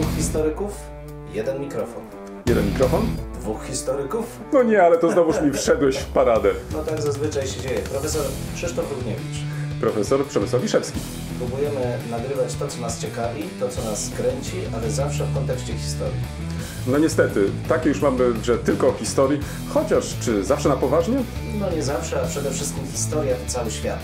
Dwóch historyków, jeden mikrofon. Jeden mikrofon? Dwóch historyków? No nie, ale to znowuż mi wszedłeś w paradę. No tak zazwyczaj się dzieje. Profesor Krzysztof Równiewicz. Profesor Przemysław Wiszewski. Próbujemy nagrywać to, co nas ciekawi, to, co nas kręci, ale zawsze w kontekście historii. No niestety, takie już mamy, że tylko o historii, chociaż czy zawsze na poważnie? No nie zawsze, a przede wszystkim historia to cały świat.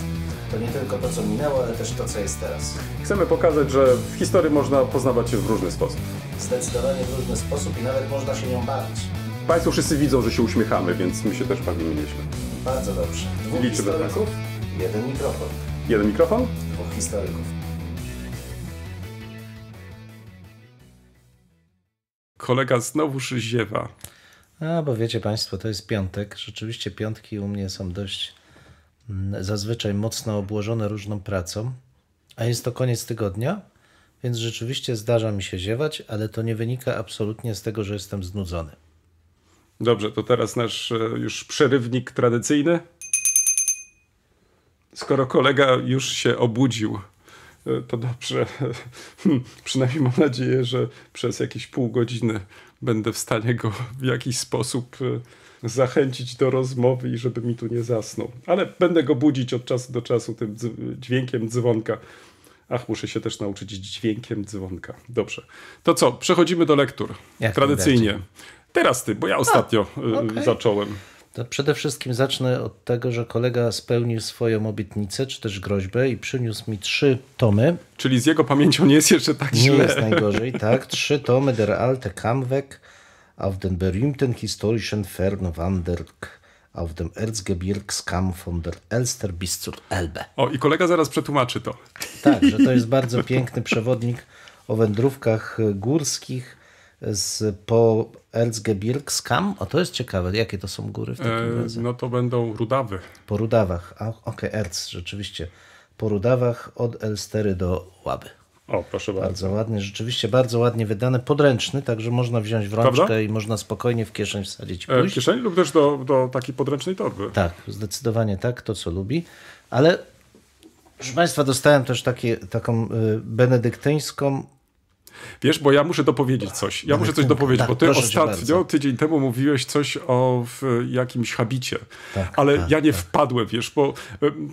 To nie tylko to, co minęło, ale też to, co jest teraz. Chcemy pokazać, że w historii można poznawać się w różny sposób. Zdecydowanie w różny sposób i nawet można się nią bawić. Państwo wszyscy widzą, że się uśmiechamy, więc my się też bawimy nieźle. Bardzo dobrze. Dwóch Liczymy historyków, tak. jeden mikrofon. Jeden mikrofon? Dwóch historyków. Kolega znowu ziewa. A, bo wiecie Państwo, to jest piątek. Rzeczywiście piątki u mnie są dość Mm, zazwyczaj mocno obłożone różną pracą, a jest to koniec tygodnia, więc rzeczywiście zdarza mi się ziewać, ale to nie wynika absolutnie z tego, że jestem znudzony. Dobrze, to teraz nasz e, już przerywnik tradycyjny. Skoro kolega już się obudził, e, to dobrze. Przynajmniej mam nadzieję, że przez jakieś pół godziny będę w stanie go w jakiś sposób e, zachęcić do rozmowy i żeby mi tu nie zasnął. Ale będę go budzić od czasu do czasu tym dźwiękiem dzwonka. Ach, muszę się też nauczyć dźwiękiem dzwonka. Dobrze. To co, przechodzimy do lektur. Jak Tradycyjnie. Teraz ty, bo ja ostatnio A, y, okay. zacząłem. To przede wszystkim zacznę od tego, że kolega spełnił swoją obietnicę, czy też groźbę i przyniósł mi trzy tomy. Czyli z jego pamięcią nie jest jeszcze tak nie źle. Nie jest najgorzej, tak. Trzy tomy Der Alte Kamwek auf den berühmten historischen Fernwanderk auf dem Erzgebirgskamm von der Elster bis zur Elbe. O, i kolega zaraz przetłumaczy to. Tak, że to jest bardzo piękny przewodnik o wędrówkach górskich z, po Erzgebirgskamm. O, to jest ciekawe. Jakie to są góry w takim e, razie? no to będą Rudawy. Po Rudawach. Okej, okay, Erz, rzeczywiście. Po Rudawach od Elstery do Łaby. O, proszę bardzo. Bardzo ładnie, rzeczywiście bardzo ładnie wydane, podręczny, także można wziąć w rączkę Prawda? i można spokojnie w kieszeń wsadzić. Pójść. E, w kieszeń lub też do, do takiej podręcznej torby. Tak, zdecydowanie tak, to co lubi. Ale, proszę Państwa, dostałem też takie, taką y, benedyktyńską Wiesz, bo ja muszę dopowiedzieć coś. Ja muszę coś dopowiedzieć, tak, bo ty ostatnio, tydzień temu mówiłeś coś o jakimś habicie. Tak, ale tak, ja nie tak. wpadłem, wiesz, bo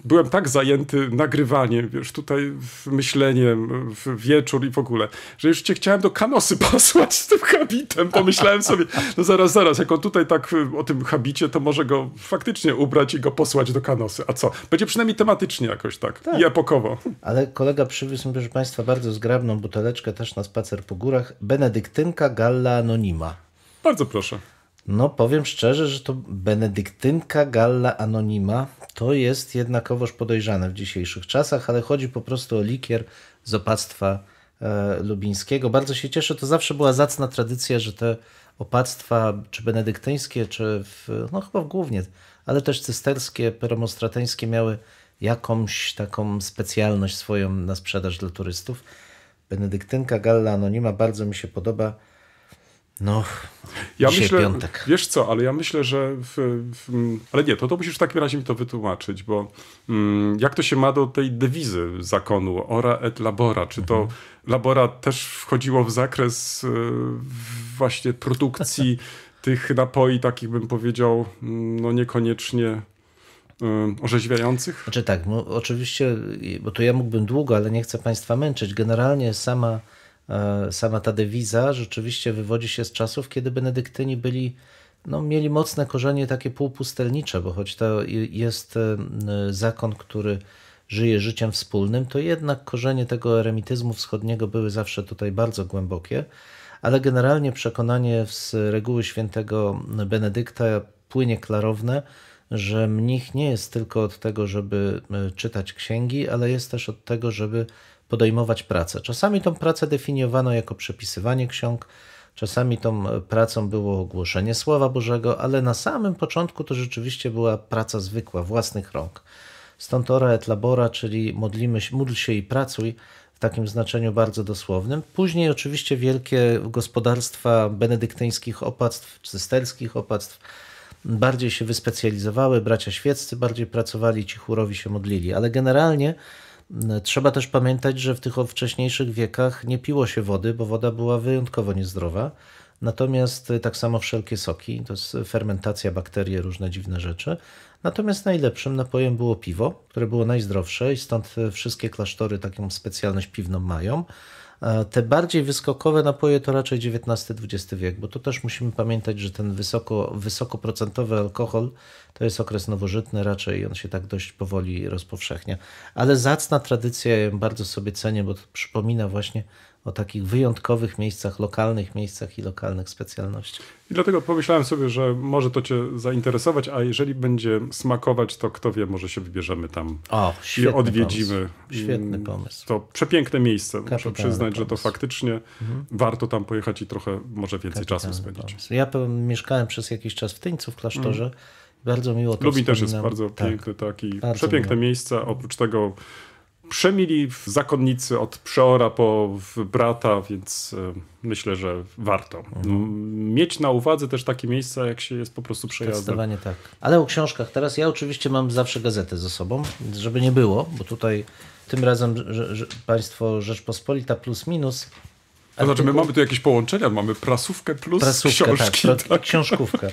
byłem tak zajęty nagrywaniem, wiesz, tutaj myśleniem, w wieczór i w ogóle, że już cię chciałem do kanosy posłać z tym habitem. Pomyślałem sobie, no zaraz, zaraz, jak on tutaj tak y, o tym habicie, to może go faktycznie ubrać i go posłać do kanosy. A co? Będzie przynajmniej tematycznie jakoś tak, i tak. epokowo. Ale kolega przywiózł mi, proszę Państwa, bardzo zgrabną buteleczkę też nas spacer po górach. Benedyktynka Galla Anonima. Bardzo proszę. No, powiem szczerze, że to benedyktynka Galla Anonima to jest jednakowoż podejrzane w dzisiejszych czasach, ale chodzi po prostu o likier z opactwa e, lubińskiego. Bardzo się cieszę, to zawsze była zacna tradycja, że te opactwa, czy benedyktyńskie, czy w, no chyba głównie, ale też cysterskie, peromostrateńskie miały jakąś taką specjalność swoją na sprzedaż dla turystów. Benedyktynka Galla Anonima bardzo mi się podoba. No, ja myślę, piątek. Wiesz co, ale ja myślę, że. W, w, ale nie, to, to musisz w takim razie mi to wytłumaczyć, bo mm, jak to się ma do tej dewizy zakonu ora et labora? Czy to mhm. labora też wchodziło w zakres y, właśnie produkcji tych napoi, takich bym powiedział, mm, no niekoniecznie orzeźwiających? Znaczy tak, no, oczywiście, bo to ja mógłbym długo, ale nie chcę Państwa męczyć. Generalnie sama, e, sama ta dewiza rzeczywiście wywodzi się z czasów, kiedy benedyktyni byli, no, mieli mocne korzenie takie półpustelnicze, bo choć to jest e, zakon, który żyje życiem wspólnym, to jednak korzenie tego eremityzmu wschodniego były zawsze tutaj bardzo głębokie, ale generalnie przekonanie z reguły świętego Benedykta płynie klarowne, że mnich nie jest tylko od tego, żeby e, czytać księgi, ale jest też od tego, żeby podejmować pracę. Czasami tą pracę definiowano jako przepisywanie ksiąg, czasami tą e, pracą było ogłoszenie Słowa Bożego, ale na samym początku to rzeczywiście była praca zwykła, własnych rąk. Stąd ora et labora, czyli modlimy się, módl się i pracuj, w takim znaczeniu bardzo dosłownym. Później oczywiście wielkie gospodarstwa benedyktyńskich opactw, cysterskich opactw, bardziej się wyspecjalizowały, bracia świeccy bardziej pracowali, ci chórowi się modlili, ale generalnie trzeba też pamiętać, że w tych wcześniejszych wiekach nie piło się wody, bo woda była wyjątkowo niezdrowa. Natomiast y, tak samo wszelkie soki, to jest fermentacja, bakterie, różne dziwne rzeczy. Natomiast najlepszym napojem było piwo, które było najzdrowsze i stąd y, wszystkie klasztory taką specjalność piwną mają. E, te bardziej wyskokowe napoje to raczej XIX-XX wiek, bo to też musimy pamiętać, że ten wysoko, wysokoprocentowy alkohol to jest okres nowożytny raczej i on się tak dość powoli rozpowszechnia. Ale zacna tradycja, ja ją bardzo sobie cenię, bo to przypomina właśnie o takich wyjątkowych miejscach, lokalnych miejscach i lokalnych specjalnościach. I dlatego pomyślałem sobie, że może to Cię zainteresować, a jeżeli będzie smakować, to kto wie, może się wybierzemy tam o, i odwiedzimy. Pomysł. Świetny pomysł. To przepiękne miejsce. Kapitalny Muszę przyznać, pomysł. że to faktycznie mhm. warto tam pojechać i trochę może więcej Kapitalny czasu spędzić. Pomysł. Ja mieszkałem przez jakiś czas w Tyńcu w klasztorze. Mhm. Bardzo miło to Lubi też jest bardzo tak. piękny taki, bardzo przepiękne miło. miejsca. Oprócz tego przemili zakonnicy od przeora po brata, więc e, myślę, że warto. No, mhm. Mieć na uwadze też takie miejsca, jak się jest po prostu przejazdem. Zdecydowanie tak. Ale o książkach teraz, ja oczywiście mam zawsze gazetę ze sobą, żeby nie było, bo tutaj tym razem że, że państwo Rzeczpospolita plus minus to znaczy, my mamy tu jakieś połączenia, mamy prasówkę plus prasówkę, tak, książki. Tak, tak. Książkówkę.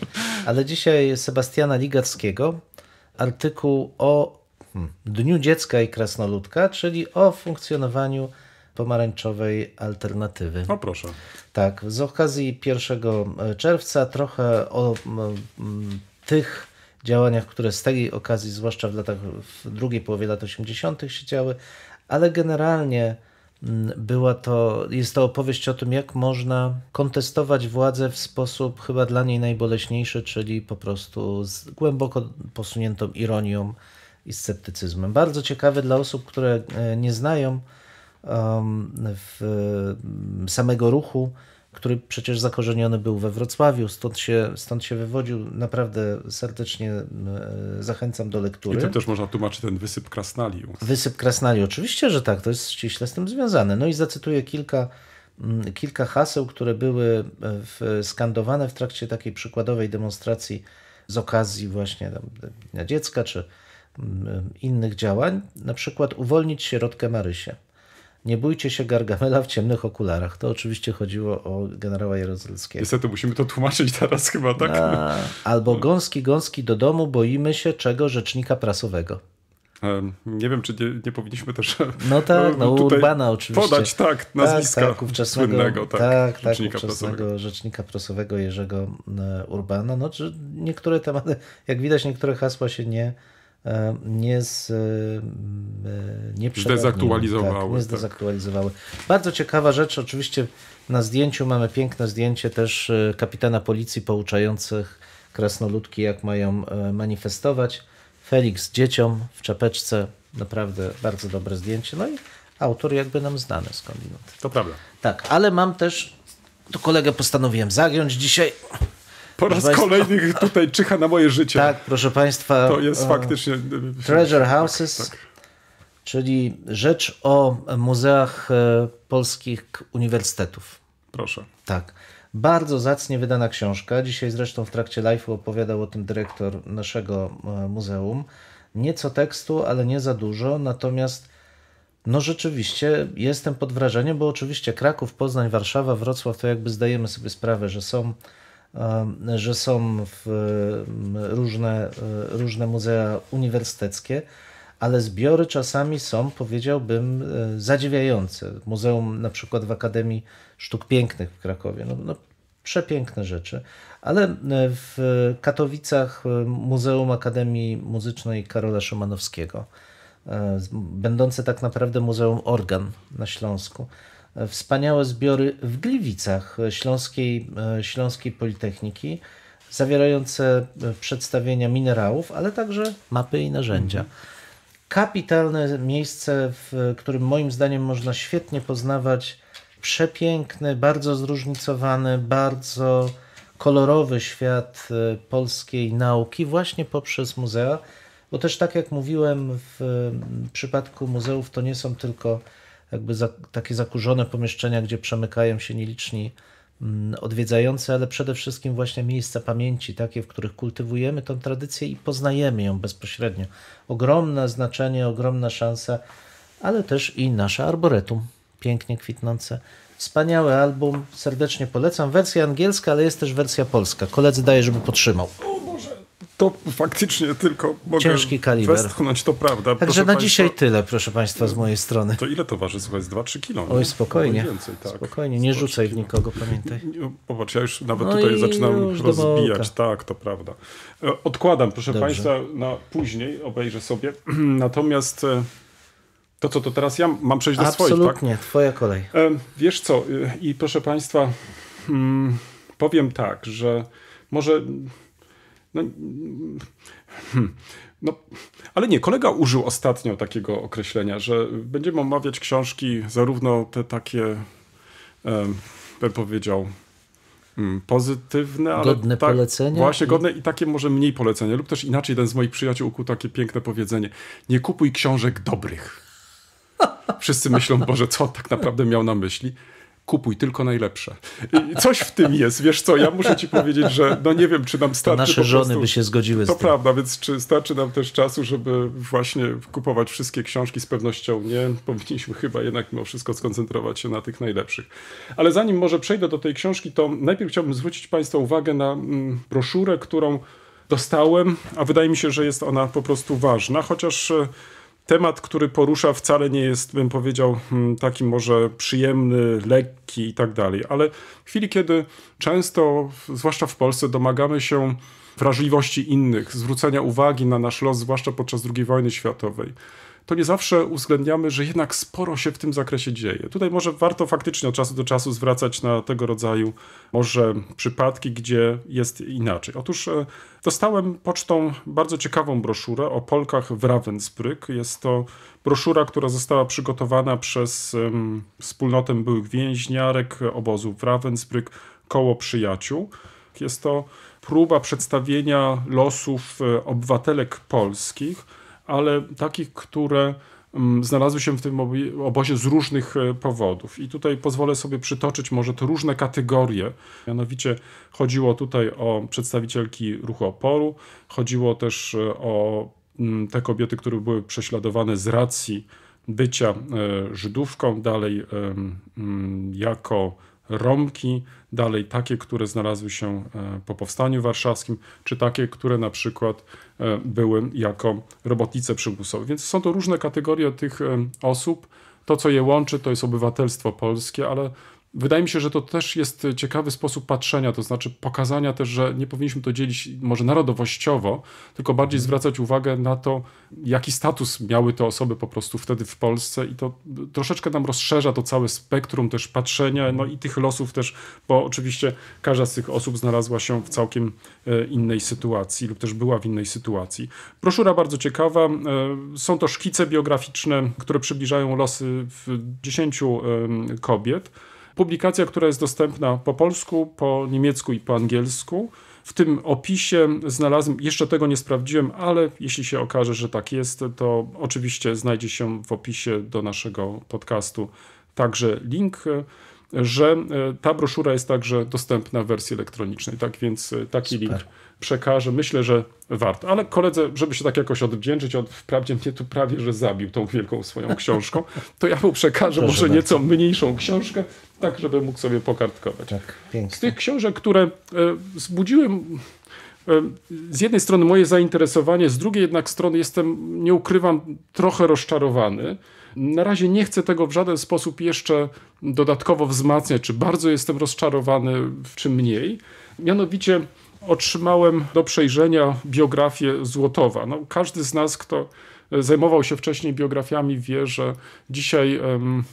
Ale dzisiaj Sebastiana Ligackiego, artykuł o Hmm. Dniu Dziecka i Krasnoludka, czyli o funkcjonowaniu pomarańczowej alternatywy. O proszę. Tak, z okazji 1 e, czerwca trochę o m, tych działaniach, które z tej okazji, zwłaszcza w latach w drugiej połowie lat 80. się działy, ale generalnie była to, jest to opowieść o tym, jak można kontestować władzę w sposób chyba dla niej najboleśniejszy, czyli po prostu z głęboko posuniętą ironią i sceptycyzmem. Bardzo ciekawy dla osób, które e, nie znają samego ruchu, który przecież zakorzeniony był we Wrocławiu, stąd się, stąd się wywodził. Naprawdę serdecznie e, zachęcam do lektury. I tym też można tłumaczyć ten wysyp krasnali. Wysyp krasnali, oczywiście, że tak, to jest ściśle z tym związane. No i zacytuję kilka, kilka haseł, które były e, w, skandowane w trakcie takiej przykładowej demonstracji z okazji właśnie tam Dnia Dziecka czy Y, innych działań, na przykład uwolnić sierotkę Marysię. Nie bójcie się Gargamela w ciemnych okularach. To oczywiście chodziło o generała Jaruzelskiego. Niestety musimy to tłumaczyć teraz chyba, tak? A, albo gąski, gąski do domu, boimy się czego rzecznika prasowego. Nie wiem, czy nie, nie, powinniśmy też. No tak, no Urbana oczywiście. Podać, tak, tak nazwiska tak, tak, ówczesnego, słynnego, tak, tak, tak rzecznika, prasowego. rzecznika prasowego Jerzego e, Urbana. No, czy niektóre tematy, jak widać, niektóre hasła się nie, E, nie, z, e, e, nie zdezaktualizowały. Tak, nie tak. zdezaktualizowały. Bardzo ciekawa rzecz, oczywiście na zdjęciu mamy piękne zdjęcie też kapitana policji pouczających krasnoludki, jak mają manifestować. Felix z dzieciom w czapeczce, naprawdę bardzo dobre zdjęcie. No i autor jakby nam znany skądinąd. To prawda. Tak, ale mam też, tu kolegę postanowiłem zagiąć dzisiaj, po raz państwa... kolejny tutaj czyha na moje życie. Tak, proszę Państwa. To jest faktycznie. Treasure tak, Houses, tak, tak. czyli rzecz o muzeach e, polskich uniwersytetów. Proszę. Tak. Bardzo zacnie wydana książka. Dzisiaj zresztą w trakcie live'u opowiadał o tym dyrektor naszego e, muzeum. Nieco tekstu, ale nie za dużo. Natomiast no rzeczywiście jestem pod wrażeniem, bo oczywiście Kraków, Poznań, Warszawa, Wrocław to jakby zdajemy sobie sprawę, że są E, że są różne, e, różne muzea uniwersyteckie, ale zbiory czasami są, powiedziałbym, e, zadziwiające. Muzeum na przykład w Akademii Sztuk Pięknych w Krakowie, no, no przepiękne rzeczy, ale w Katowicach Muzeum Akademii Muzycznej Karola Szymanowskiego, będące tak naprawdę Muzeum Organ na Śląsku wspaniałe zbiory w Gliwicach Śląskiej, e, Śląskiej Politechniki, zawierające e, przedstawienia minerałów, ale także mapy i narzędzia. Kapitalne miejsce, w którym moim zdaniem można świetnie poznawać przepiękny, bardzo zróżnicowany, bardzo kolorowy świat e, polskiej nauki właśnie poprzez muzea, bo też tak jak mówiłem w przypadku muzeów to nie są tylko jakby za, takie zakurzone pomieszczenia, gdzie przemykają się nieliczni mm, odwiedzający, ale przede wszystkim właśnie miejsca pamięci, takie, w których kultywujemy tą tradycję i poznajemy ją bezpośrednio. Ogromne znaczenie, ogromna szansa, ale też i nasze arboretum, pięknie kwitnące. Wspaniały album, serdecznie polecam. Wersja angielska, ale jest też wersja polska. Koledzy daję, żeby potrzymał. O Boże! to faktycznie tylko mogę Ciężki kaliber. westchnąć, to prawda. Także na dzisiaj tyle, proszę Państwa, z mojej strony. To ile to waży? Słuchaj, 2-3 kilo. Oj, spokojnie, więcej, tak. spokojnie, nie rzucaj w nikogo, pamiętaj. Popatrz, ja już nawet no tutaj zaczynam rozbijać, tak, to prawda. E, odkładam, proszę Dobrze. Państwa, na później, obejrzę sobie. Natomiast... E, to co, to teraz ja mam przejść do Absolutnie, swoich, tak? Absolutnie, twoja kolej. E, wiesz co, i proszę Państwa, mm, powiem tak, że może no, hmm, no, ale nie, kolega użył ostatnio takiego określenia, że będziemy omawiać książki, zarówno te takie, bym powiedział, mm, pozytywne, ale godne tak, polecenia. Właśnie, i... godne i takie może mniej polecenia. Lub też inaczej, jeden z moich przyjaciół ukuł takie piękne powiedzenie: Nie kupuj książek dobrych. Wszyscy myślą, Boże, co on tak naprawdę miał na myśli kupuj tylko najlepsze. I coś w tym jest, wiesz co, ja muszę ci powiedzieć, że no nie wiem, czy nam starczy... To nasze żony prostu, by się zgodziły z tym. To prawda, więc czy starczy nam też czasu, żeby właśnie kupować wszystkie książki? Z pewnością nie. Powinniśmy chyba jednak mimo wszystko skoncentrować się na tych najlepszych. Ale zanim może przejdę do tej książki, to najpierw chciałbym zwrócić Państwa uwagę na mm, broszurę, którą dostałem, a wydaje mi się, że jest ona po prostu ważna, chociaż e, Temat, który porusza, wcale nie jest, bym powiedział, hmm, taki może przyjemny, lekki i tak dalej, ale w chwili, kiedy często, zwłaszcza w Polsce, domagamy się wrażliwości innych, zwrócenia uwagi na nasz los, zwłaszcza podczas II wojny światowej, to nie zawsze uwzględniamy, że jednak sporo się w tym zakresie dzieje. Tutaj może warto faktycznie od czasu do czasu zwracać na tego rodzaju może przypadki, gdzie jest inaczej. Otóż e, dostałem pocztą bardzo ciekawą broszurę o Polkach w Ravensbrück. Jest to broszura, która została przygotowana przez um, wspólnotę byłych więźniarek obozu w Ravensbrück koło przyjaciół. Jest to próba przedstawienia losów e, obywatelek polskich ale takich, które mm, znalazły się w tym obozie z różnych e, powodów. I tutaj pozwolę sobie przytoczyć może te różne kategorie. Mianowicie chodziło tutaj o przedstawicielki ruchu oporu, chodziło też e, o mm, te kobiety, które były prześladowane z racji bycia e, Żydówką, dalej mm, jako Romki, dalej takie, które znalazły się e, po Powstaniu Warszawskim, czy takie, które na przykład e, były jako robotnice przymusowe. Więc są to różne kategorie tych e, osób. To, co je łączy, to jest obywatelstwo polskie, ale Wydaje mi się, że to też jest ciekawy sposób patrzenia, to znaczy pokazania też, że nie powinniśmy to dzielić może narodowościowo, tylko bardziej mhm. zwracać uwagę na to, jaki status miały te osoby po prostu wtedy w Polsce i to troszeczkę nam rozszerza to całe spektrum też patrzenia, no i tych losów też, bo oczywiście każda z tych osób znalazła się w całkiem e, innej sytuacji lub też była w innej sytuacji. Proszura bardzo ciekawa, e, są to szkice biograficzne, które przybliżają losy dziesięciu kobiet. Publikacja, która jest dostępna po polsku, po niemiecku i po angielsku. W tym opisie znalazłem, jeszcze tego nie sprawdziłem, ale jeśli się okaże, że tak jest, to oczywiście znajdzie się w opisie do naszego podcastu także link, że e, ta broszura jest także dostępna w wersji elektronicznej. Tak więc e, taki Super. link przekaże, myślę, że warto. Ale koledze, żeby się tak jakoś odwdzięczyć, on wprawdzie mnie tu prawie, że zabił tą wielką swoją książką, to ja mu przekażę Proszę może bardzo. nieco mniejszą książkę, tak żeby mógł sobie pokartkować. Tak, Z tych książek, które e, wzbudziły e, z jednej strony moje zainteresowanie, z drugiej jednak strony jestem, nie ukrywam, trochę rozczarowany. Na razie nie chcę tego w żaden sposób jeszcze dodatkowo wzmacniać, czy bardzo jestem rozczarowany, czy mniej. Mianowicie otrzymałem do przejrzenia biografię Złotowa. No, każdy z nas, kto e, zajmował się wcześniej biografiami, wie, że dzisiaj. Um,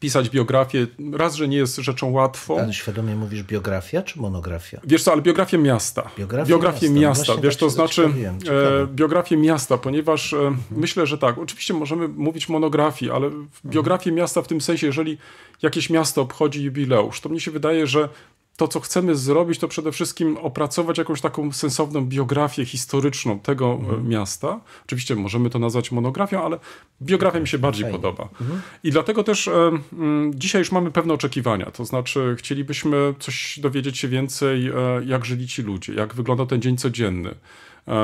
pisać biografię, raz, że nie jest rzeczą łatwą. Ale świadomie mówisz biografia czy monografia? Wiesz co, ale biografię miasta. Biografię, biografię miasta. miasta. Wiesz, tak to znaczy e, biografię miasta, ponieważ e, mhm. myślę, że tak, oczywiście możemy mówić monografii, ale biografię mhm. miasta w tym sensie, jeżeli jakieś miasto obchodzi jubileusz, to mnie się wydaje, że to, co chcemy zrobić, to przede wszystkim opracować jakąś taką sensowną biografię historyczną tego e, mhm. miasta. Oczywiście możemy to nazwać monografią, ale biografia mi się bardziej Fajnie. podoba. Mhm. I dlatego też e, dzisiaj już mamy pewne oczekiwania. To znaczy, chcielibyśmy coś dowiedzieć się więcej, e, jak żyli ci ludzie, jak wyglądał ten dzień codzienny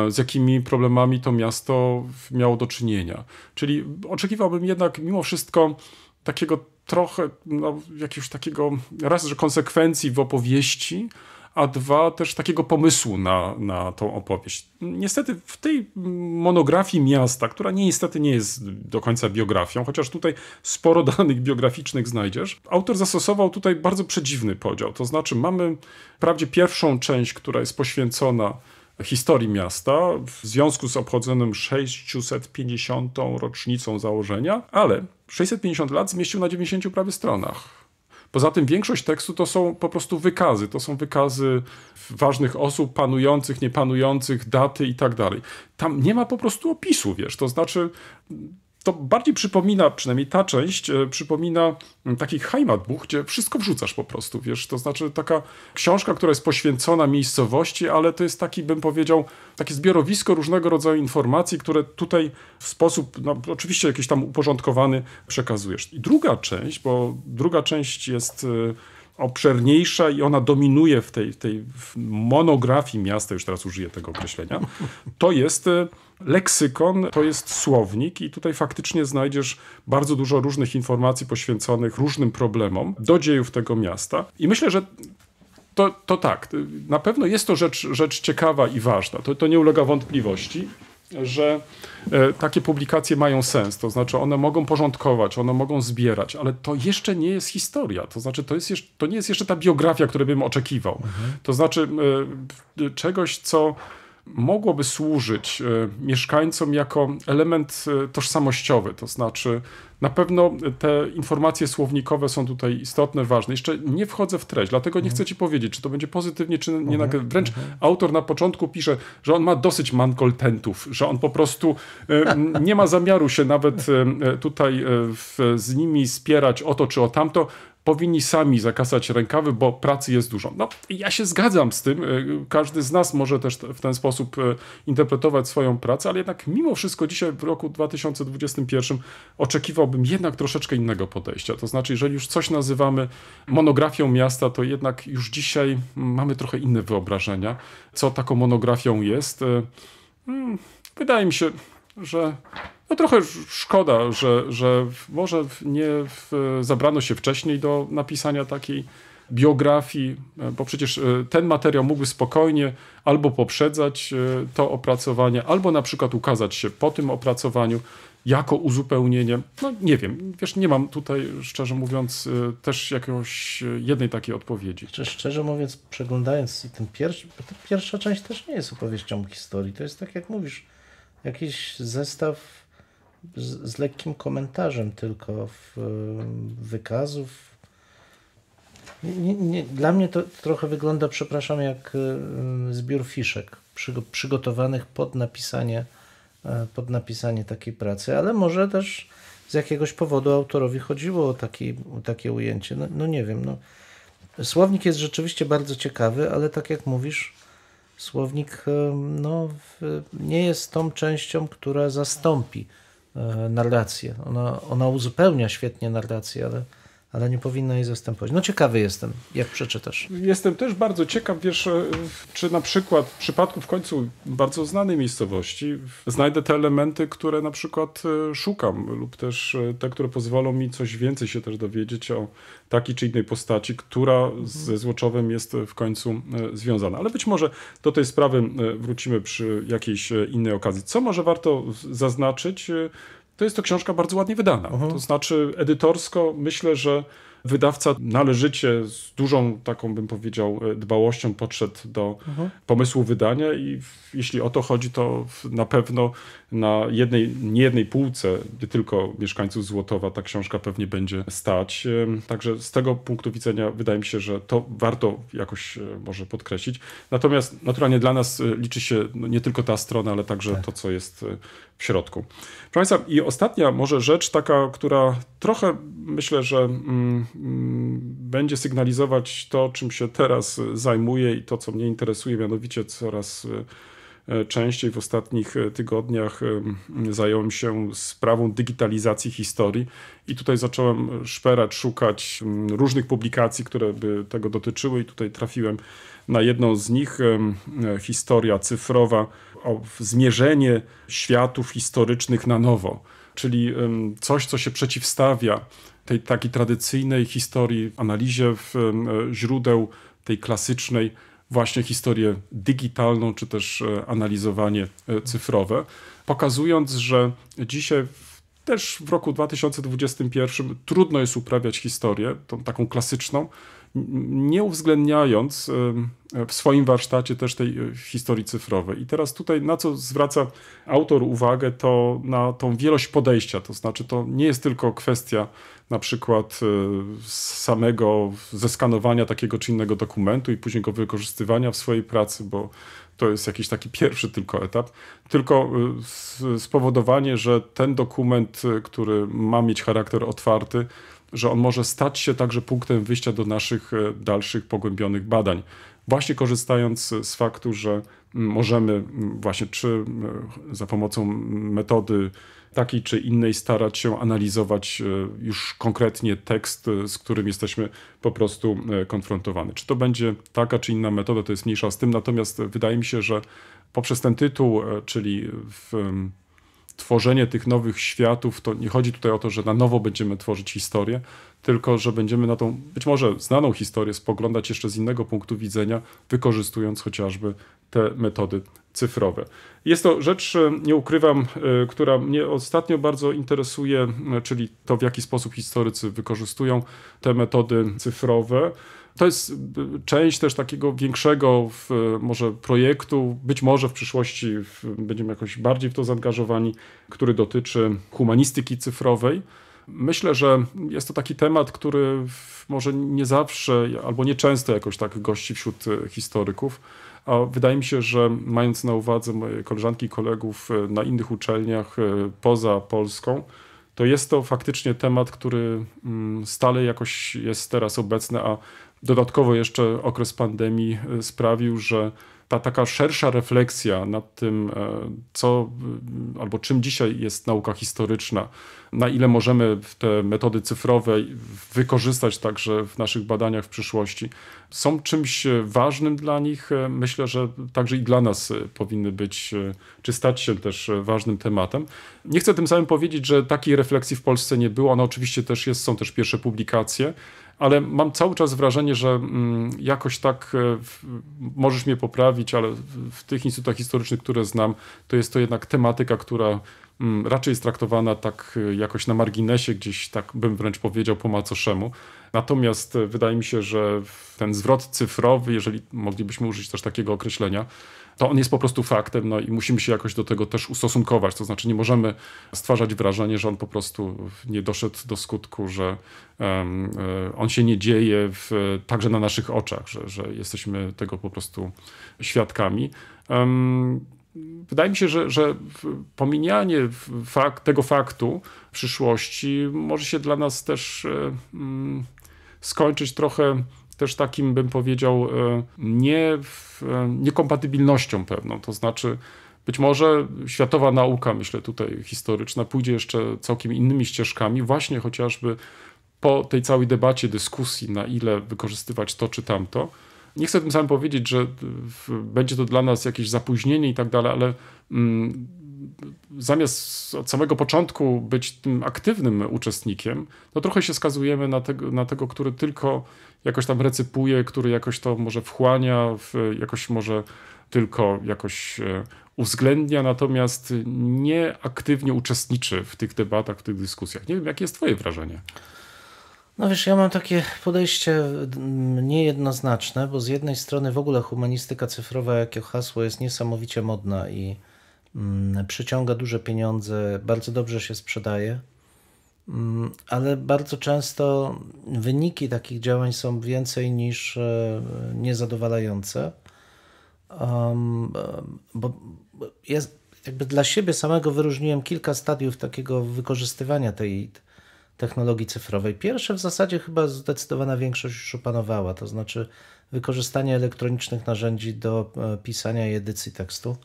z jakimi problemami to miasto miało do czynienia. Czyli oczekiwałbym jednak mimo wszystko takiego trochę no, jakiegoś takiego, raz, że konsekwencji w opowieści, a dwa też takiego pomysłu na, na tą opowieść. Niestety w tej monografii miasta, która niestety nie jest do końca biografią, chociaż tutaj sporo danych biograficznych znajdziesz, autor zastosował tutaj bardzo przedziwny podział. To znaczy mamy wprawdzie pierwszą część, która jest poświęcona historii miasta w związku z obchodzonym 650. rocznicą założenia, ale 650 lat zmieścił na 90 prawie stronach. Poza tym większość tekstu to są po prostu wykazy. To są wykazy ważnych osób, panujących, niepanujących, daty i tak dalej. Tam nie ma po prostu opisu, wiesz. To znaczy, to bardziej przypomina, przynajmniej ta część, e, przypomina mm, taki Heimatbuch, gdzie wszystko wrzucasz po prostu, wiesz, to znaczy taka książka, która jest poświęcona miejscowości, ale to jest taki, bym powiedział, takie zbiorowisko różnego rodzaju informacji, które tutaj w sposób, no, oczywiście jakiś tam uporządkowany przekazujesz. I druga część, bo druga część jest e, obszerniejsza i ona dominuje w tej, tej monografii miasta, już teraz użyję tego określenia, to jest e, Leksykon to jest słownik i tutaj faktycznie znajdziesz bardzo dużo różnych informacji poświęconych różnym problemom do dziejów tego miasta. I myślę, że to, to tak, na pewno jest to rzecz, rzecz ciekawa i ważna. To, to nie ulega wątpliwości że e, takie publikacje mają sens, to znaczy one mogą porządkować, one mogą zbierać, ale to jeszcze nie jest historia, to znaczy to, jest jeszcze, to nie jest jeszcze ta biografia, której bym oczekiwał. Mhm. To znaczy e, czegoś, co mogłoby służyć e, mieszkańcom jako element e, tożsamościowy, to znaczy na pewno te informacje słownikowe są tutaj istotne, ważne. Jeszcze nie wchodzę w treść, dlatego nie mhm. chcę ci powiedzieć, czy to będzie pozytywnie, czy nie. Mhm. Wręcz mhm. autor na początku pisze, że on ma dosyć mankoltentów, że on po prostu e, nie ma zamiaru się nawet tutaj z nimi spierać o to czy o tamto, powinni sami zakasać rękawy, bo pracy jest dużo. No, ja się zgadzam z tym. E, każdy z nas może też w ten sposób e, interpretować swoją pracę, ale jednak mimo wszystko dzisiaj w roku 2021 oczekiwałbym jednak troszeczkę innego podejścia. To znaczy, jeżeli już coś nazywamy monografią miasta, to jednak już dzisiaj mamy trochę inne wyobrażenia, co taką monografią jest. E, mm, wydaje mi się, że no trochę szkoda, że, że może nie zabrano się wcześniej do napisania takiej biografii, e, bo przecież e, ten materiał mógłby spokojnie albo poprzedzać e, to opracowanie, albo na przykład ukazać się po tym opracowaniu jako uzupełnienie. No nie wiem, wiesz, nie mam tutaj, szczerze mówiąc, też jakiejś jednej takiej odpowiedzi. Znaczy, szczerze mówiąc, przeglądając ten pierwszy, ta pierwsza część też nie jest opowieścią historii. To jest tak, jak mówisz, jakiś zestaw z, z lekkim komentarzem tylko w, y, wykazów. Nie, nie, dla mnie to trochę wygląda, przepraszam, jak y, y, zbiór fiszek przygotowanych pod napisanie, pod napisanie takiej pracy, ale może też z jakiegoś powodu autorowi chodziło o, taki, o takie ujęcie. No, no, nie wiem. No. Słownik jest rzeczywiście bardzo ciekawy, ale tak jak mówisz, słownik no, nie jest tą częścią, która zastąpi E, narrację. Ona, ona uzupełnia świetnie narrację, ale ale nie powinna jej zastępować. No ciekawy jestem, jak przeczytasz. Jestem też bardzo ciekaw, wiesz, e, czy na przykład w przypadku w końcu bardzo znanej miejscowości znajdę te elementy, które na przykład e, szukam lub też e, te, które pozwolą mi coś więcej się też dowiedzieć o takiej czy innej postaci, która ze Złoczowem jest w końcu związana. Ale być może do tej sprawy wrócimy przy jakiejś innej okazji. Co może warto zaznaczyć? to jest to książka bardzo ładnie wydana. Uh -huh. To znaczy, edytorsko myślę, że Wydawca należycie z dużą taką, bym powiedział, e, dbałością podszedł do mhm. pomysłu wydania i jeśli o to chodzi, to na pewno na jednej, nie jednej półce, nie tylko mieszkańców Złotowa, ta książka pewnie będzie stać. Także z tego punktu widzenia wydaje mi się, że to warto jakoś e, może podkreślić. Natomiast naturalnie dla nas e, liczy się no, nie tylko ta strona, ale także tak. to, co jest w środku. Proszę Państwa, i ostatnia może rzecz taka, która trochę myślę, że mm, Mm, będzie sygnalizować to, czym się teraz zajmuję i to, co mnie interesuje, mianowicie coraz e, e, częściej w ostatnich e, tygodniach zająłem się sprawą digitalizacji historii i tutaj zacząłem szperać, szukać różnych publikacji, które by tego dotyczyły i tutaj trafiłem na jedną z nich, historia cyfrowa, o zmierzenie światów historycznych na nowo, czyli coś, co się przeciwstawia tej takiej tradycyjnej historii, analizie w, e, źródeł, tej klasycznej, właśnie historię digitalną, czy też e, analizowanie e, cyfrowe, pokazując, że dzisiaj też w roku 2021 trudno jest uprawiać historię, tą taką klasyczną, nie uwzględniając w swoim warsztacie też tej e, historii cyfrowej. I teraz tutaj na co zwraca autor uwagę, to na tą wielość podejścia, to znaczy to nie jest tylko kwestia na przykład e, samego zeskanowania takiego czy innego dokumentu i później go wykorzystywania w swojej pracy, bo to jest jakiś taki pierwszy tylko etap, tylko e, spowodowanie, że ten dokument, który ma mieć charakter otwarty, że on może stać się także punktem wyjścia do naszych e, dalszych pogłębionych badań. Właśnie korzystając z faktu, że możemy właśnie czy za pomocą metody takiej czy innej starać się analizować e, już konkretnie tekst, e, z którym jesteśmy po prostu konfrontowani. Czy to będzie taka czy inna metoda, to jest mniejsza z tym, natomiast wydaje mi się, że poprzez ten tytuł, czyli w tworzenie tych nowych światów, to nie chodzi tutaj o to, że na nowo będziemy tworzyć historię, tylko że będziemy na tą być może znaną historię spoglądać jeszcze z innego punktu widzenia, wykorzystując chociażby te metody cyfrowe. Jest to rzecz, e, nie ukrywam, e, która mnie ostatnio bardzo interesuje, e, czyli to w jaki sposób historycy wykorzystują te metody cyfrowe to jest y, część też takiego większego w, może projektu, być może w przyszłości w, będziemy jakoś bardziej w to zaangażowani, który dotyczy humanistyki cyfrowej. Myślę, że jest to taki temat, który może nie zawsze albo nieczęsto jakoś tak gości wśród y, historyków. A wydaje mi się, że mając na uwadze moje koleżanki i kolegów y, na innych uczelniach poza Polską, to jest to faktycznie temat, który mm, stale jakoś jest teraz obecny, a Dodatkowo jeszcze okres pandemii e, sprawił, że ta taka szersza refleksja nad tym, e, co e, albo czym dzisiaj jest nauka historyczna, na ile możemy te metody cyfrowe wykorzystać także w naszych badaniach w przyszłości, są czymś ważnym dla nich. Myślę, że także i dla nas powinny być, czy stać się też ważnym tematem. Nie chcę tym samym powiedzieć, że takiej refleksji w Polsce nie było. Ona oczywiście też jest, są też pierwsze publikacje ale mam cały czas wrażenie, że mm, jakoś tak e, możesz mnie poprawić, ale w tych instytutach historycznych, które znam, to jest to jednak tematyka, która mm, raczej jest traktowana tak e, jakoś na marginesie, gdzieś tak bym wręcz powiedział po macoszemu. Natomiast e, wydaje mi się, że ten zwrot cyfrowy, jeżeli moglibyśmy użyć też takiego określenia, to on jest po prostu faktem, no i musimy się jakoś do tego też ustosunkować. To znaczy, nie możemy stwarzać wrażenia, że on po prostu nie doszedł do skutku, że um, on się nie dzieje w, także na naszych oczach, że, że jesteśmy tego po prostu świadkami. Um, wydaje mi się, że, że pominianie fakt, tego faktu w przyszłości może się dla nas też. Um, skończyć trochę też takim, bym powiedział, e, nie, e, niekompatybilnością pewną. To znaczy, być może światowa nauka, myślę tutaj historyczna, pójdzie jeszcze całkiem innymi ścieżkami, właśnie chociażby po tej całej debacie, dyskusji, na ile wykorzystywać to czy tamto. Nie chcę tym samym powiedzieć, że będzie to dla nas jakieś zapóźnienie i tak dalej, ale mm, zamiast od samego początku być tym aktywnym uczestnikiem, no trochę się skazujemy na, tego, na tego, który tylko jakoś tam recypuje, który jakoś to może wchłania, jakoś może tylko jakoś e, uwzględnia, natomiast nie aktywnie uczestniczy w tych debatach, w tych dyskusjach. Nie wiem, jakie jest Twoje wrażenie? No wiesz, ja mam takie podejście niejednoznaczne, bo z jednej strony w ogóle humanistyka cyfrowa jako hasło jest niesamowicie modna i Mm, przyciąga duże pieniądze, bardzo dobrze się sprzedaje, mm, ale bardzo często wyniki takich działań są więcej niż e, niezadowalające, bo ja jakby dla siebie samego wyróżniłem kilka stadiów takiego wykorzystywania tej technologii cyfrowej. Pierwsze w zasadzie chyba zdecydowana większość już opanowała, to znaczy wykorzystanie elektronicznych narzędzi do e, pisania i edycji tekstu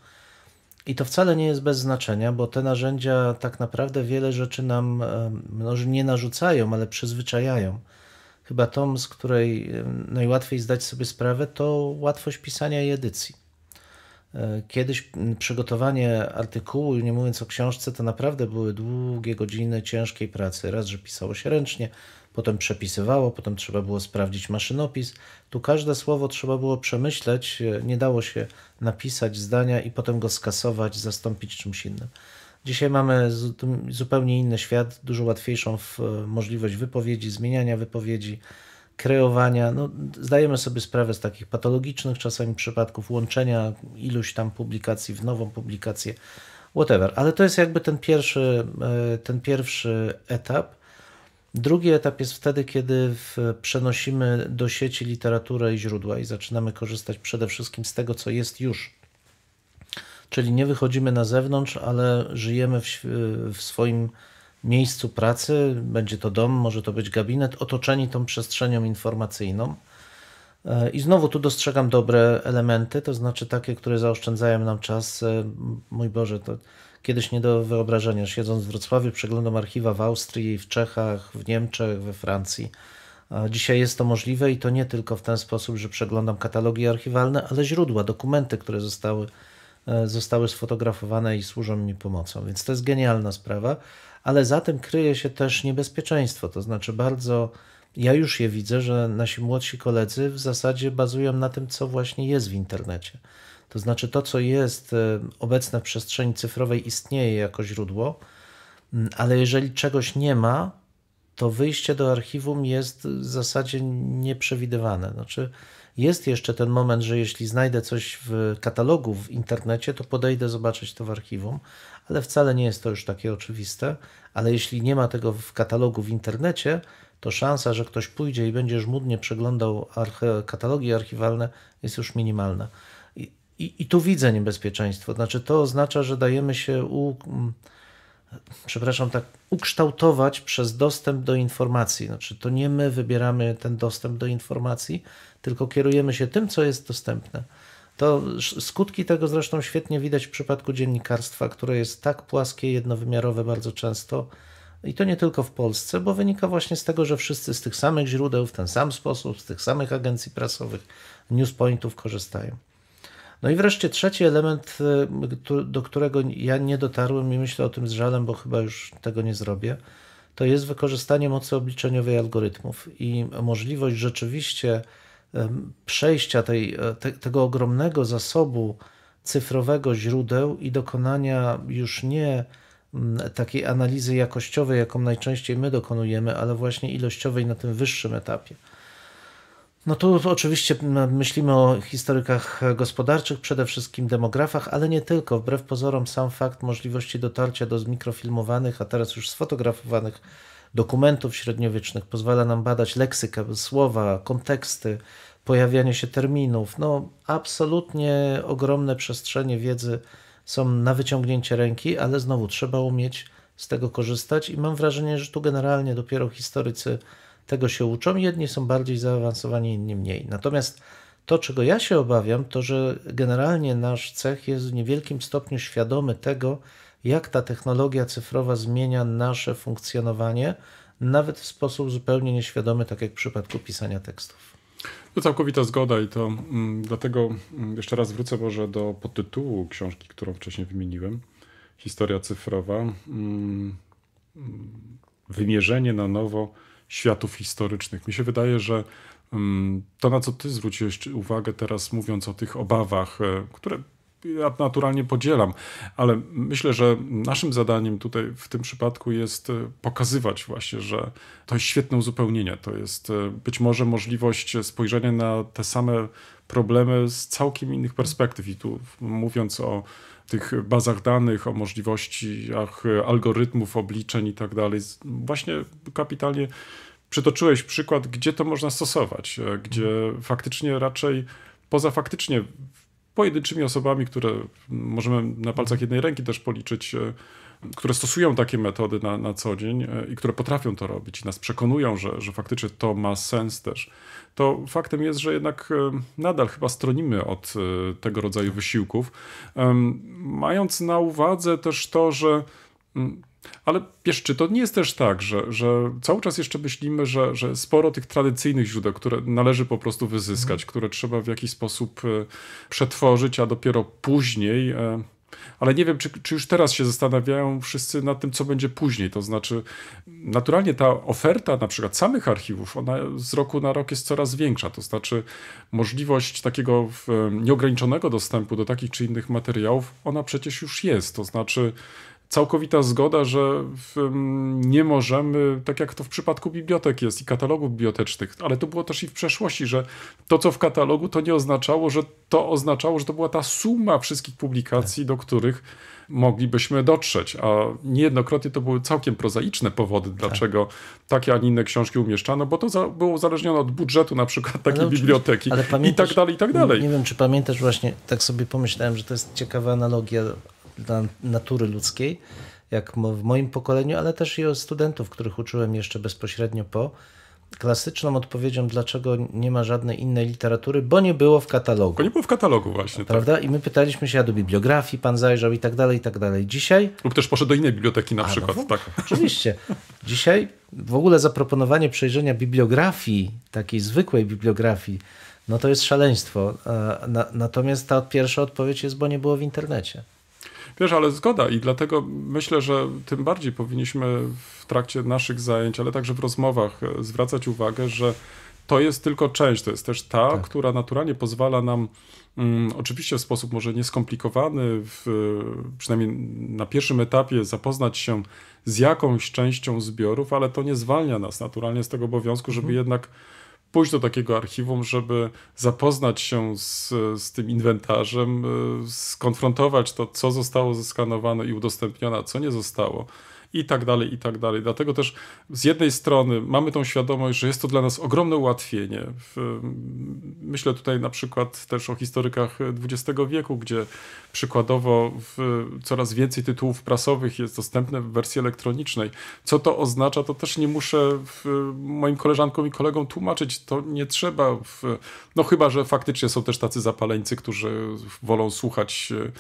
i to wcale nie jest bez znaczenia, bo te narzędzia tak naprawdę wiele rzeczy nam może e, no, nie narzucają, ale przyzwyczajają. Chyba tą z której e, najłatwiej zdać sobie sprawę, to łatwość pisania i edycji. E, kiedyś przygotowanie artykułu, nie mówiąc o książce, to naprawdę były długie godziny ciężkiej pracy. Raz, że pisało się ręcznie, potem przepisywało, potem trzeba było sprawdzić maszynopis. Tu każde słowo trzeba było przemyśleć, e, nie dało się napisać zdania i potem go skasować, zastąpić czymś innym. Dzisiaj mamy zupełnie inny świat, dużo łatwiejszą e, możliwość wypowiedzi, zmieniania wypowiedzi, kreowania. No, zdajemy sobie sprawę z takich patologicznych czasami przypadków, łączenia iluś tam publikacji w nową publikację, whatever. Ale to jest jakby ten pierwszy, e, ten pierwszy etap. Drugi etap jest wtedy, kiedy przenosimy do sieci literaturę i źródła i zaczynamy korzystać przede wszystkim z tego, co jest już. Czyli nie wychodzimy na zewnątrz, ale żyjemy w, w swoim miejscu pracy, będzie to dom, może to być gabinet, otoczeni tą przestrzenią informacyjną. E, I znowu tu dostrzegam dobre elementy, to znaczy takie, które zaoszczędzają nam czas. E, mój Boże, to kiedyś nie do wyobrażenia. Siedząc w Wrocławiu, przeglądam archiwa w Austrii, w Czechach, w Niemczech, we Francji. Dzisiaj jest to możliwe i to nie tylko w ten sposób, że przeglądam katalogi archiwalne, ale źródła, dokumenty, które zostały, e, zostały sfotografowane i służą mi pomocą. Więc to jest genialna sprawa, ale za tym kryje się też niebezpieczeństwo. To znaczy, bardzo ja już je widzę, że nasi młodsi koledzy w zasadzie bazują na tym, co właśnie jest w internecie. To znaczy to, co jest e, obecne w przestrzeni cyfrowej, istnieje jako źródło, mm, ale jeżeli czegoś nie ma, to wyjście do archiwum jest w zasadzie nieprzewidywane. Znaczy, jest jeszcze ten moment, że jeśli znajdę coś w katalogu w internecie, to podejdę zobaczyć to w archiwum, ale wcale nie jest to już takie oczywiste. Ale jeśli nie ma tego w katalogu w internecie, to szansa, że ktoś pójdzie i będzie żmudnie przeglądał katalogi archiwalne, jest już minimalna. I, I tu widzę niebezpieczeństwo. Znaczy, to oznacza, że dajemy się u, przepraszam, tak, ukształtować przez dostęp do informacji. Znaczy, to nie my wybieramy ten dostęp do informacji, tylko kierujemy się tym, co jest dostępne. To skutki tego zresztą świetnie widać w przypadku dziennikarstwa, które jest tak płaskie, jednowymiarowe bardzo często. I to nie tylko w Polsce, bo wynika właśnie z tego, że wszyscy z tych samych źródeł, w ten sam sposób, z tych samych agencji prasowych, newspointów korzystają. No i wreszcie trzeci element, y, do którego ja nie dotarłem i myślę o tym z żalem, bo chyba już tego nie zrobię, to jest wykorzystanie mocy obliczeniowej algorytmów i możliwość rzeczywiście przejścia tej, e, te, tego ogromnego zasobu cyfrowego źródeł i dokonania już nie takiej analizy jakościowej, jaką najczęściej my dokonujemy, ale właśnie ilościowej na tym wyższym etapie. No tu oczywiście myślimy o historykach gospodarczych, przede wszystkim demografach, ale nie tylko. Wbrew pozorom sam fakt możliwości dotarcia do zmikrofilmowanych, a teraz już sfotografowanych dokumentów średniowiecznych pozwala nam badać leksykę, słowa, konteksty, pojawianie się terminów. No absolutnie ogromne przestrzenie wiedzy są na wyciągnięcie ręki, ale znowu trzeba umieć z tego korzystać i mam wrażenie, że tu generalnie dopiero historycy tego się uczą. Jedni są bardziej zaawansowani, inni mniej. Natomiast to, czego ja się obawiam, to że generalnie nasz cech jest w niewielkim stopniu świadomy tego, jak ta technologia cyfrowa zmienia nasze funkcjonowanie, nawet w sposób zupełnie nieświadomy, tak jak w przypadku pisania tekstów. To no, całkowita zgoda i to mm, dlatego mm, jeszcze raz wrócę może do podtytułu książki, którą wcześniej wymieniłem. Historia cyfrowa. Mm, wymierzenie na nowo światów historycznych. Mi się wydaje, że mm, to, na co ty zwróciłeś uwagę teraz, mówiąc o tych obawach, e, które ja naturalnie podzielam, ale myślę, że naszym zadaniem tutaj w tym przypadku jest e, pokazywać właśnie, że to jest świetne uzupełnienie. To jest e, być może możliwość spojrzenia na te same problemy z całkiem innych perspektyw. I tu mówiąc o tych bazach danych, o możliwościach e, algorytmów, obliczeń i tak dalej. Właśnie kapitalnie przytoczyłeś przykład, gdzie to można stosować, e, gdzie mhm. faktycznie raczej poza faktycznie pojedynczymi osobami, które możemy na palcach mhm. jednej ręki też policzyć, e, które stosują takie metody na, na co dzień i które potrafią to robić i nas przekonują, że, że faktycznie to ma sens też to faktem jest, że jednak e, nadal chyba stronimy od e, tego rodzaju wysiłków. Mając na uwadze też to, że mm, ale wiesz, czy to nie jest też tak, że, że cały czas jeszcze myślimy, że, że sporo tych tradycyjnych źródeł, które należy po prostu wyzyskać, mhm. które trzeba w jakiś sposób e, przetworzyć, a dopiero później ale nie wiem, czy, czy, już teraz się zastanawiają wszyscy nad tym, co będzie później. To znaczy, naturalnie ta oferta na przykład samych archiwów, ona z roku na rok jest coraz większa. To znaczy, możliwość takiego e, nieograniczonego dostępu do takich czy innych materiałów, ona przecież już jest. To znaczy, całkowita zgoda, że nie możemy, tak jak to w przypadku bibliotek jest i katalogów bibliotecznych, ale to było też i w przeszłości, że to, co w katalogu, to nie oznaczało, że to oznaczało, że to była ta suma wszystkich publikacji, tak. do których moglibyśmy dotrzeć. A niejednokrotnie to były całkiem prozaiczne powody, tak. dlaczego tak. takie, a nie inne książki umieszczano, bo to za, było uzależnione od budżetu na przykład takiej ale no, biblioteki ale i tak dalej, i tak dalej. Nie, nie wiem, czy pamiętasz właśnie, tak sobie pomyślałem, że to jest ciekawa analogia, dla natury ludzkiej, jak w moim pokoleniu, ale też i od studentów, których uczyłem jeszcze bezpośrednio po. Klasyczną odpowiedzią, dlaczego nie ma żadnej innej literatury, bo nie było w katalogu. Bo nie było w katalogu właśnie. Tak. Prawda? Tak. I my pytaliśmy się, a do bibliografii pan zajrzał i tak dalej, i tak dalej. Dzisiaj... Lub też poszedł do innej biblioteki na a, no przykład. No, tak. Oczywiście. Dzisiaj w ogóle zaproponowanie przejrzenia bibliografii, takiej zwykłej bibliografii, no to jest szaleństwo. E, natomiast ta pierwsza odpowiedź jest, bo nie było w internecie. Wiesz, ale zgoda i dlatego myślę, że tym bardziej powinniśmy w trakcie naszych zajęć, ale także w rozmowach e, zwracać uwagę, że to jest tylko część, to jest też ta, tak. która naturalnie pozwala nam, mm, oczywiście w sposób może nieskomplikowany, w, przynajmniej na pierwszym etapie, zapoznać się z jakąś częścią zbiorów, ale to nie zwalnia nas naturalnie z tego obowiązku, żeby mhm. jednak pójść do takiego archiwum, żeby zapoznać się z, z tym inwentarzem, y, skonfrontować to, co zostało zeskanowane i udostępnione, a co nie zostało i tak dalej, i tak dalej. Dlatego też z jednej strony mamy tą świadomość, że jest to dla nas ogromne ułatwienie. Myślę tutaj na przykład też o historykach XX wieku, gdzie przykładowo coraz więcej tytułów prasowych jest dostępne w wersji elektronicznej. Co to oznacza, to też nie muszę moim koleżankom i kolegom tłumaczyć. To nie trzeba, w... no chyba, że faktycznie są też tacy zapaleńcy, którzy wolą słuchać e,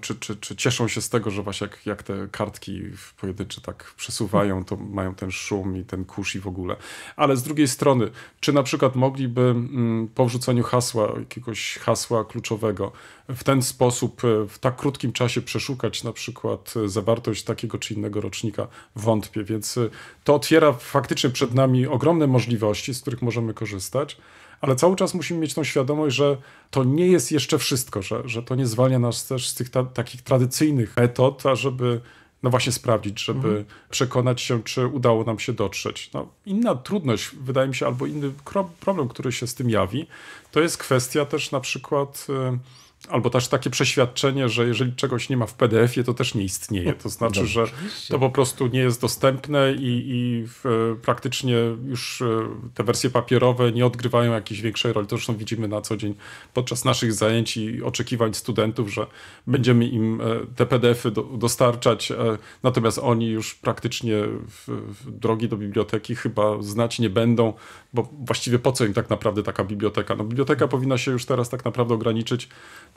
czy, czy, czy cieszą się z tego, że właśnie jak, jak te kartki pojedyncze tak przesuwają, to mają ten szum i ten kusz i w ogóle. Ale z drugiej strony, czy na przykład mogliby mm, po wrzuceniu hasła, jakiegoś hasła kluczowego, w ten sposób e, w tak krótkim czasie przeszukać na przykład e, zawartość takiego czy innego rocznika? Wątpię, więc e, to otwiera faktycznie przed nami ogromne możliwości, z których możemy korzystać ale cały czas musimy mieć tą świadomość, że to nie jest jeszcze wszystko, że, że to nie zwalnia nas też z tych ta takich tradycyjnych metod, ażeby no właśnie sprawdzić, żeby mhm. przekonać się, czy udało nam się dotrzeć. No, inna trudność, wydaje mi się, albo inny problem, który się z tym jawi, to jest kwestia też na przykład... Yy, Albo też takie przeświadczenie, że jeżeli czegoś nie ma w PDF-ie, to też nie istnieje. To znaczy, no, że to po prostu nie jest dostępne i, i w, e, praktycznie już e, te wersje papierowe nie odgrywają jakiejś większej roli. To zresztą widzimy na co dzień podczas naszych zajęć i oczekiwań studentów, że będziemy im e, te PDF-y do, dostarczać, natomiast oni już praktycznie w, w drogi do biblioteki chyba znać nie będą, bo właściwie po co im tak naprawdę taka biblioteka? No, biblioteka powinna się już teraz tak naprawdę ograniczyć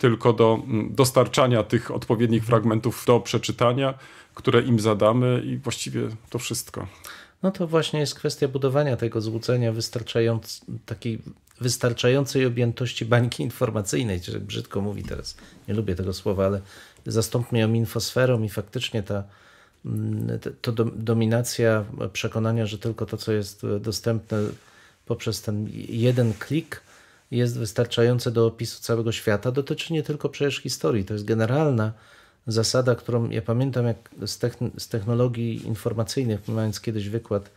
tylko do mm, dostarczania tych odpowiednich fragmentów do przeczytania, które im zadamy i właściwie to wszystko. No to właśnie jest kwestia budowania tego złudzenia wystarczając, takiej wystarczającej objętości bańki informacyjnej, czyli brzydko mówi teraz, nie lubię tego słowa, ale zastąpmy ją infosferą i faktycznie ta mm, to dominacja przekonania, że tylko to, co jest e, dostępne poprzez ten jeden klik, jest wystarczające do opisu całego świata, dotyczy nie tylko przecież historii. To jest generalna zasada, którą ja pamiętam jak z, techn z technologii informacyjnych, mając kiedyś wykład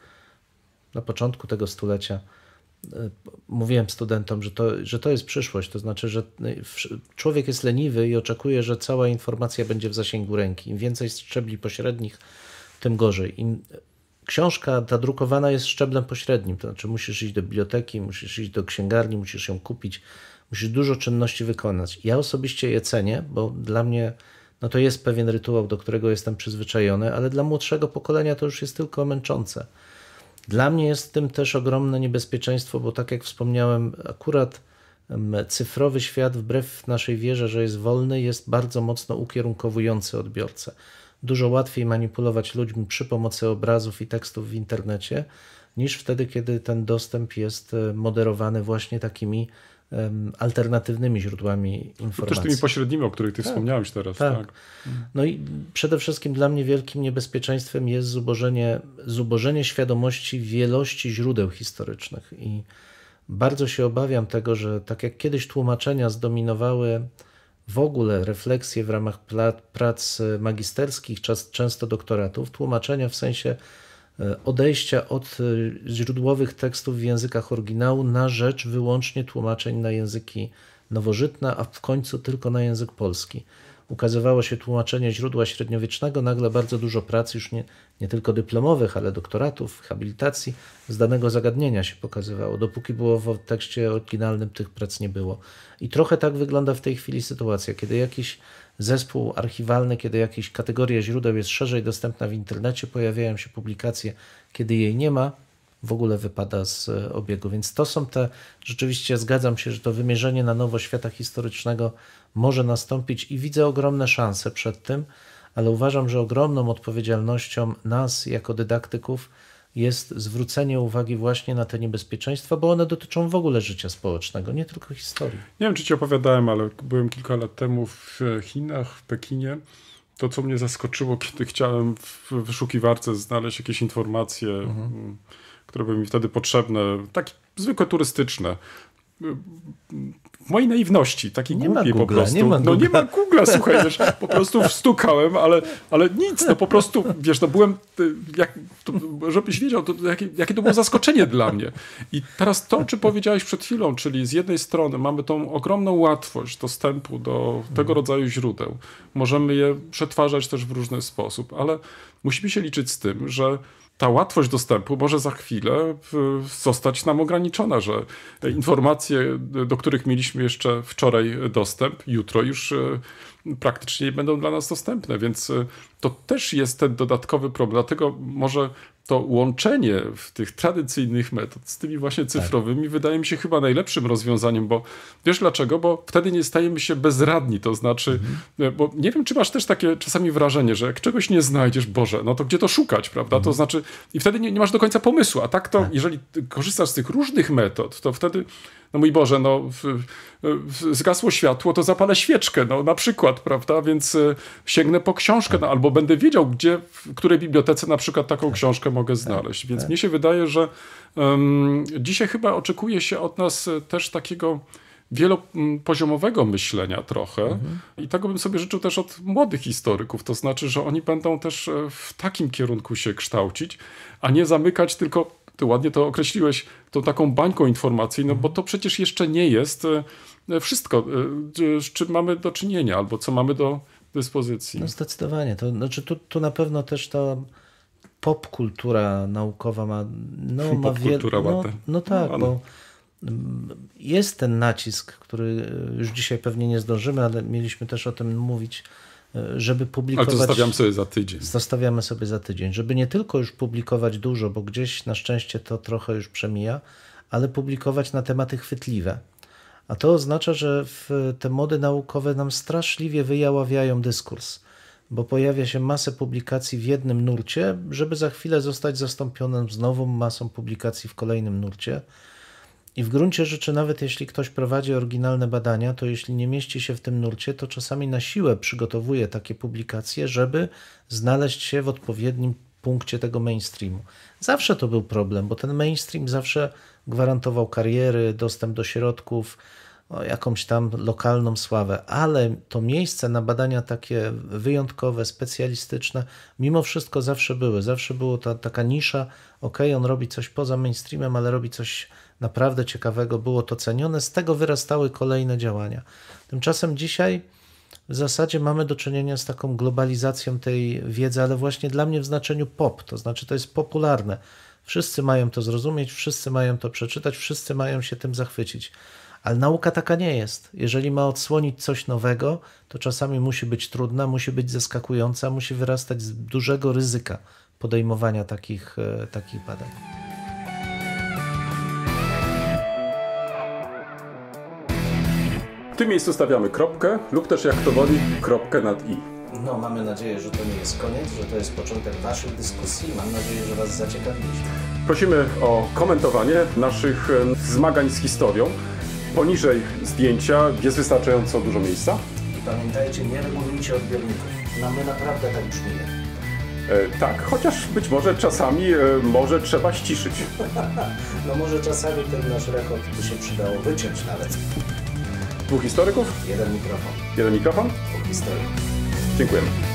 na początku tego stulecia, e, mówiłem studentom, że to, że to jest przyszłość. To znaczy, że no, człowiek jest leniwy i oczekuje, że cała informacja będzie w zasięgu ręki. Im więcej szczebli pośrednich, tym gorzej. Im Książka ta drukowana jest szczeblem pośrednim, to znaczy musisz iść do biblioteki, musisz iść do księgarni, musisz ją kupić, musisz dużo czynności wykonać. Ja osobiście je cenię, bo dla mnie no to jest pewien rytuał, do którego jestem przyzwyczajony, ale dla młodszego pokolenia to już jest tylko męczące. Dla mnie jest w tym też ogromne niebezpieczeństwo, bo tak jak wspomniałem, akurat cyfrowy świat, wbrew naszej wierze, że jest wolny, jest bardzo mocno ukierunkowujący odbiorcę dużo łatwiej manipulować ludźmi przy pomocy obrazów i tekstów w internecie, niż wtedy, kiedy ten dostęp jest e, moderowany właśnie takimi alternatywnymi źródłami informacji. Też tymi pośrednimi, o których ty tak, wspomniałeś teraz. Tak. tak. No i przede wszystkim dla mnie wielkim niebezpieczeństwem jest zubożenie, zubożenie świadomości wielości źródeł historycznych i bardzo się obawiam tego, że tak jak kiedyś tłumaczenia zdominowały w ogóle refleksje w ramach prac e, magisterskich, często doktoratów, tłumaczenia w sensie e, odejścia od e, źródłowych tekstów w językach oryginału na rzecz wyłącznie tłumaczeń na języki nowożytne, a w końcu tylko na język polski ukazywało się tłumaczenie źródła średniowiecznego, nagle bardzo dużo prac, już nie, nie tylko dyplomowych, ale doktoratów, habilitacji z danego zagadnienia się pokazywało. Dopóki było w tekście oryginalnym, tych prac nie było. I trochę tak wygląda w tej chwili sytuacja, kiedy jakiś zespół archiwalny, kiedy jakieś kategoria źródeł jest szerzej dostępna w internecie, pojawiają się publikacje, kiedy jej nie ma, w ogóle wypada z e, obiegu. Więc to są te, rzeczywiście zgadzam się, że to wymierzenie na nowo świata historycznego może nastąpić i widzę ogromne szanse przed tym, ale uważam, że ogromną odpowiedzialnością nas jako dydaktyków jest zwrócenie uwagi właśnie na te niebezpieczeństwa, bo one dotyczą w ogóle życia społecznego, nie tylko historii. Nie wiem, czy ci opowiadałem, ale byłem kilka lat temu w Chinach, w Pekinie. To, co mnie zaskoczyło, kiedy chciałem w wyszukiwarce znaleźć jakieś informacje. Mhm mm, które były mi wtedy potrzebne, takie zwykłe turystyczne. W mojej naiwności, taki nie po prostu. Nie ma Google'a. no nie ma Google'a, słuchaj, wiesz, po prostu wstukałem, ale, ale nic, no po prostu, wiesz, no byłem, y, jak, to, żebyś wiedział, to, jakie, jakie to było zaskoczenie dla mnie. I teraz to, czy powiedziałeś przed chwilą, czyli z jednej strony mamy tą ogromną łatwość dostępu do tego mhm. rodzaju źródeł. Możemy je przetwarzać też w różny sposób, ale musimy się liczyć z tym, że ta łatwość dostępu może za chwilę zostać nam ograniczona, że informacje, do których mieliśmy jeszcze wczoraj dostęp, jutro już e, praktycznie nie będą dla nas dostępne, więc e, to też jest ten dodatkowy problem. Dlatego może to łączenie w tych tradycyjnych metod z tymi właśnie cyfrowymi tak. wydaje mi się chyba najlepszym rozwiązaniem, bo wiesz dlaczego? Bo wtedy nie stajemy się bezradni, to znaczy, mhm. bo nie wiem, czy masz też takie czasami wrażenie, że jak czegoś nie znajdziesz, Boże, no to gdzie to szukać, prawda? Mhm. To znaczy, i wtedy nie, nie, masz do końca pomysłu, a tak to, tak. jeżeli korzystasz z tych różnych metod, to wtedy no mój Boże, no zgasło światło, to zapalę świeczkę, no na przykład, prawda? Więc y, sięgnę po książkę, no, albo będę wiedział, gdzie, w której bibliotece na przykład taką książkę mogę tak, znaleźć. Więc tak. mnie się wydaje, że um, dzisiaj chyba oczekuje się od nas y, też takiego wielopoziomowego myślenia trochę. Mhm. I tego bym sobie życzył też od młodych historyków. To znaczy, że oni będą też e, w takim kierunku się kształcić, a nie zamykać tylko ty ładnie to określiłeś, tą taką bańką informacyjną, bo to przecież jeszcze nie jest e, wszystko, e, z czym mamy do czynienia albo co mamy do dyspozycji. No zdecydowanie. To, znaczy tu, tu na pewno też to popkultura naukowa ma, no, ma wiele... No, no tak, no, bo mm, jest ten nacisk, który e, już dzisiaj pewnie nie zdążymy, ale mieliśmy też o tym mówić, żeby publikować. Ale to sobie za tydzień. Zostawiamy sobie za tydzień, żeby nie tylko już publikować dużo, bo gdzieś na szczęście to trochę już przemija, ale publikować na tematy chwytliwe. A to oznacza, że te mody naukowe nam straszliwie wyjaławiają dyskurs, bo pojawia się masę publikacji w jednym nurcie, żeby za chwilę zostać zastąpionym z nową masą publikacji w kolejnym nurcie. I w gruncie rzeczy, nawet jeśli ktoś prowadzi oryginalne badania, to jeśli nie mieści się w tym nurcie, to czasami na siłę przygotowuje takie publikacje, żeby znaleźć się w odpowiednim punkcie tego mainstreamu. Zawsze to był problem, bo ten mainstream zawsze gwarantował kariery, dostęp do środków, no, jakąś tam lokalną sławę, ale to miejsce na badania takie wyjątkowe, specjalistyczne, mimo wszystko zawsze były. Zawsze była ta, taka nisza, ok, on robi coś poza mainstreamem, ale robi coś naprawdę ciekawego było to cenione, z tego wyrastały kolejne działania. Tymczasem dzisiaj w zasadzie mamy do czynienia z taką globalizacją tej wiedzy, ale właśnie dla mnie w znaczeniu pop, to znaczy to jest popularne. Wszyscy mają to zrozumieć, wszyscy mają to przeczytać, wszyscy mają się tym zachwycić. Ale nauka taka nie jest. Jeżeli ma odsłonić coś nowego, to czasami musi być trudna, musi być zaskakująca, musi wyrastać z dużego ryzyka podejmowania takich, e, takich badań. W tym miejscu stawiamy kropkę lub też jak to woli kropkę nad i. No, mamy nadzieję, że to nie jest koniec, że to jest początek Waszych dyskusji. Mam nadzieję, że Was zaciekawiliśmy. Prosimy o komentowanie naszych e, zmagań z historią. Poniżej zdjęcia jest wystarczająco dużo miejsca. I pamiętajcie, nie regulujcie odbiorników. No, my naprawdę tak brzmimy. E, tak, chociaż być może czasami e, może trzeba ściszyć. no może czasami ten nasz rekord by się przydało wyciąć nawet. Dwóch historyków? Jeden mikrofon. Jeden mikrofon? Dwóch historyków. Dziękujemy.